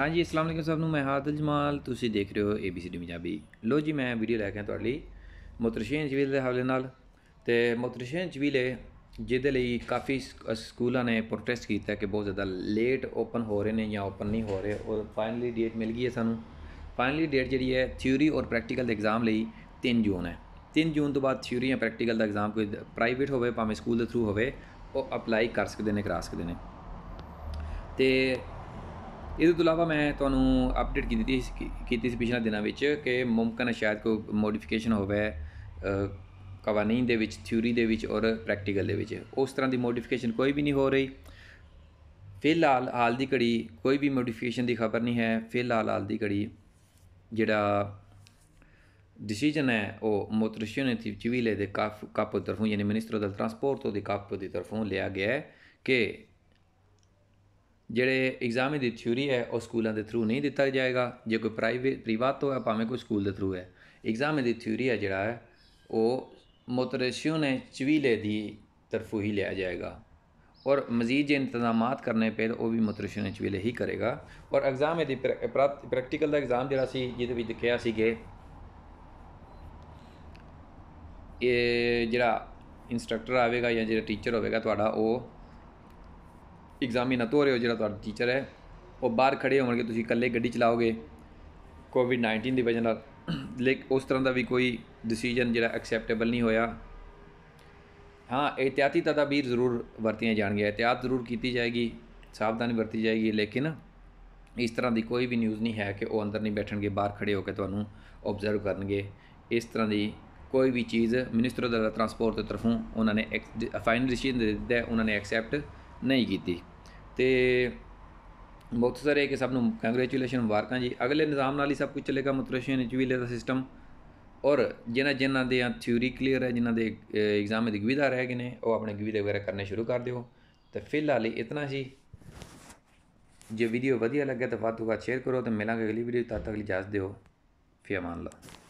ਹਾਂਜੀ ਅਸਲਾਮ ਅਲੈਕੁਮ ਸਭ ਨੂੰ ਮੈਂ ਹਾਦਲ ਜਮਾਲ ਤੁਸੀਂ ਦੇਖ ਰਹੇ ਹੋ ABC ਡੀ ਪੰਜਾਬੀ ਲੋ ਜੀ ਮੈਂ ਵੀਡੀਓ ਲੈ ਕੇ ਆਇਆ ਤੁਹਾਡੇ ਲਈ ਮੋਤਰਸ਼ੇਨ ਜਵੀਲ ਦੇ ਹਵਲੇ ਨਾਲ ਤੇ ਮੁਤਰਸ਼ੀਨ ਜਵੀਲੇ ਜਿਹਦੇ ਲਈ ਕਾਫੀ ਸਕੂਲਾਂ ਨੇ ਪ੍ਰੋਟੈਸਟ ਕੀਤਾ ਕਿ ਬਹੁਤ ਜ਼ਿਆਦਾ ਲੇਟ ਓਪਨ ਹੋ ਰਹੇ ਨੇ ਜਾਂ ਓਪਨ ਨਹੀਂ ਹੋ ਰਹੇ ਔਰ ਫਾਈਨਲੀ ਡੇਟ ਮਿਲ ਗਈ ਹੈ ਸਾਨੂੰ ਫਾਈਨਲੀ ਡੇਟ ਜਿਹੜੀ ਹੈ ਥਿਊਰੀ ਔਰ ਪ੍ਰੈਕਟੀਕਲ ਦੇ ਐਗਜ਼ਾਮ ਲਈ 3 ਜੂਨ ਹੈ 3 ਜੂਨ ਤੋਂ ਬਾਅਦ ਥਿਊਰੀ ਜਾਂ ਪ੍ਰੈਕਟੀਕਲ ਦਾ ਐਗਜ਼ਾਮ ਕੋਈ ਪ੍ਰਾਈਵੇਟ ਹੋਵੇ ਭਾਵੇਂ ਸਕੂਲ ਦੇ ਥਰੂ ਹੋਵੇ ਉਹ ਅਪਲਾਈ ਕਰ ਸਕਦੇ ਨੇ ਕਰਾ ਸਕਦੇ ਨੇ ਤੇ ਇਹਦੇ ਤੋਂ ਇਲਾਵਾ ਮੈਂ ਤੁਹਾਨੂੰ ਅਪਡੇਟ ਕੀਤੀ ਸੀ ਕੀਤੀ ਸੀ ਪਿਛਲੇ ਦਿਨਾਂ ਵਿੱਚ ਕਿ ਮੁਮਕਨ ਹੈ ਸ਼ਾਇਦ ਕੋਈ ਮੋਡੀਫਿਕੇਸ਼ਨ ਹੋਵੇ ਕਵਾਨੀਨ ਦੇ ਵਿੱਚ ਥਿਊਰੀ ਦੇ ਵਿੱਚ ਔਰ ਪ੍ਰੈਕਟੀਕਲ ਦੇ ਵਿੱਚ ਉਸ ਤਰ੍ਹਾਂ ਦੀ ਮੋਡੀਫਿਕੇਸ਼ਨ ਕੋਈ ਵੀ ਨਹੀਂ ਹੋ ਰਹੀ ਫਿਲਹਾਲ ਹਾਲ ਦੀ ਘੜੀ ਕੋਈ ਵੀ ਮੋਡੀਫਿਕੇਸ਼ਨ ਦੀ ਖਬਰ ਨਹੀਂ ਹੈ ਫਿਲਹਾਲ ਹਾਲ ਦੀ ਘੜੀ ਜਿਹੜਾ ਡਿਸੀਜਨ ਹੈ ਉਹ ਮੋਟਰਸ਼ੀਨ ਤੇ ਚਿਵੀਲੇ ਦੇ ਕਾਪ ਕਾਪੋ ਤਰਫੋਂ ਯਾਨੀ ਮਿਨਿਸਟਰ ਦਲ ਟਰਾਂਸਪੋਰਟ ਤੋਂ ਦੇ ਕਾਪੋ ਦੀ ਤਰਫੋਂ ਲਿਆ ਗਿਆ ਹੈ ਕਿ ਜਿਹੜੇ ਐਗਜ਼ਾਮ ਦੀ ਥਿਊਰੀ ਹੈ ਉਹ ਸਕੂਲਾਂ ਦੇ ਥਰੂ ਨਹੀਂ ਦਿੱਤਾ ਜਾਏਗਾ ਜੇ ਕੋਈ ਪ੍ਰਾਈਵੇਟ ਪ੍ਰੀਵਾਟੋ ਹੈ ਭਾਵੇਂ ਕੋਈ ਸਕੂਲ ਦੇ ਥਰੂ ਹੈ ਐਗਜ਼ਾਮ ਦੀ ਥਿਊਰੀ ਹੈ ਜਿਹੜਾ ਹੈ ਉਹ ਮੋਤਰੇਸ਼ੀਓ ਨੇ ਚਵੀਲੇ ਦੀ ਤਰਫੋਂ ਹੀ ਲਿਆ ਜਾਏਗਾ ਔਰ ਮਜ਼ੀਦ ਜੇ ਇੰਤਜ਼ਾਮਾਤ ਕਰਨੇ ਪਏ ਤਾਂ ਉਹ ਵੀ ਮੋਤਰੇਸ਼ੀਓ ਨੇ ਚਵੀਲੇ ਹੀ ਕਰੇਗਾ ਔਰ ਐਗਜ਼ਾਮ ਦੀ ਪ੍ਰੈਕਟੀਕਲ ਦਾ ਐਗਜ਼ਾਮ ਜਿਹੜਾ ਸੀ ਜਿਹਦੇ ਵਿੱਚ ਦਿਖਿਆ ਸੀ ਕਿ ਇਹ ਜਿਹੜਾ ਇਨਸਟ੍ਰਕਟਰ ਆਵੇਗਾ ਜਾਂ ਜਿਹੜਾ ਟੀਚਰ ਹੋਵੇਗਾ ਤੁਹਾਡਾ ਉਹ ਐਗਜ਼ਾਮੀਨਾਤੋਰ ਹੋ ਜਿਹੜਾ ਤੁਹਾਡਾ ਟੀਚਰ ਹੈ ਉਹ ਬਾਹਰ ਖੜੇ ਹੋਣਗੇ ਤੁਸੀਂ ਇਕੱਲੇ ਗੱਡੀ ਚਲਾਓਗੇ ਕੋਵਿਡ 19 ਦੀ ਵਜ੍ਹਾ ਨਾਲ ਲੇਕ ਉਸ ਤਰ੍ਹਾਂ ਦਾ ਵੀ ਕੋਈ ਡਿਸੀਜਨ ਜਿਹੜਾ ਐਕਸੈਪਟੇਬਲ ਨਹੀਂ ਹੋਇਆ ਹਾਂ ਇhtiyati ਤਦਾਬੀਰ ਜ਼ਰੂਰ ਵਰਤੀਆਂ ਜਾਣਗੀਆਂ ਇhtiyat ਜ਼ਰੂਰ ਕੀਤੀ ਜਾਏਗੀ ਸਾਵਧਾਨੀ ਵਰਤੀ ਜਾਏਗੀ ਲੇਕਿਨ ਇਸ ਤਰ੍ਹਾਂ ਦੀ ਕੋਈ ਵੀ ਨਿਊਜ਼ ਨਹੀਂ ਹੈ ਕਿ ਉਹ ਅੰਦਰ ਨਹੀਂ ਬੈਠਣਗੇ ਬਾਹਰ ਖੜੇ ਹੋ ਕੇ ਤੁਹਾਨੂੰ ਆਬਜ਼ਰਵ ਕਰਨਗੇ ਇਸ ਤਰ੍ਹਾਂ ਦੀ ਕੋਈ ਵੀ ਚੀਜ਼ ਮਿਨਿਸਟਰ ਦਾ ਟਰਾਂਸਪੋਰਟ ਦੇ ਤਰਫੋਂ ਉਹਨਾਂ ਨੇ ਫਾਈਨਲ ਡਿਸੀਜਨ ਦੇ ਦਿੱਤਾ ਉਹਨਾਂ ਨੇ ਐਕਸੈਪਟ ਨਹੀਂ ਕੀਤੀ ਤੇ ਮੁਖਤਸਰ ਇਹ ਕਿ ਸਭ ਨੂੰ ਕੰਗ੍ਰੈਚੁਲੇਸ਼ਨ ਮੁਬਾਰਕਾਂ ਜੀ ਅਗਲੇ ਨਿਜ਼ਾਮ ਨਾਲ ਹੀ ਸਭ ਕੁਝ ਚੱਲੇਗਾ ਮੁਤਰਸ਼ਨ ਚਵੀਲੇ ਦਾ ਸਿਸਟਮ ਔਰ ਜਿਨ੍ਹਾਂ ਜਿਨ੍ਹਾਂ ਦੇ ਥਿਊਰੀ ਕਲੀਅਰ ਹੈ ਜਿਨ੍ਹਾਂ ਦੇ ਐਗਜ਼ਾਮ ਦੇ ਗਵਿਦਾ ਰਹਿ ਗਏ ਨੇ ਉਹ ਆਪਣੇ ਗਵਿਦੇ ਵਗੈਰਾ ਕਰਨੇ ਸ਼ੁਰੂ ਕਰ ਦਿਓ ਤੇ ਫਿਲਹਾਲ ਇਤਨਾ ਹੀ ਜੇ ਵੀਡੀਓ ਵਧੀਆ ਲੱਗਿਆ ਤਾਂ ਵਾਧੂ ਦਾ ਸ਼ੇਅਰ ਕਰੋ ਤੇ ਮਿਲਾਂਗੇ ਅਗਲੀ ਵੀਡੀਓ ਤਦ ਤੱਕ ਲਈ ਜਾਸ ਦਿਓ ਫਿਰ ਮੰਨ ਲਓ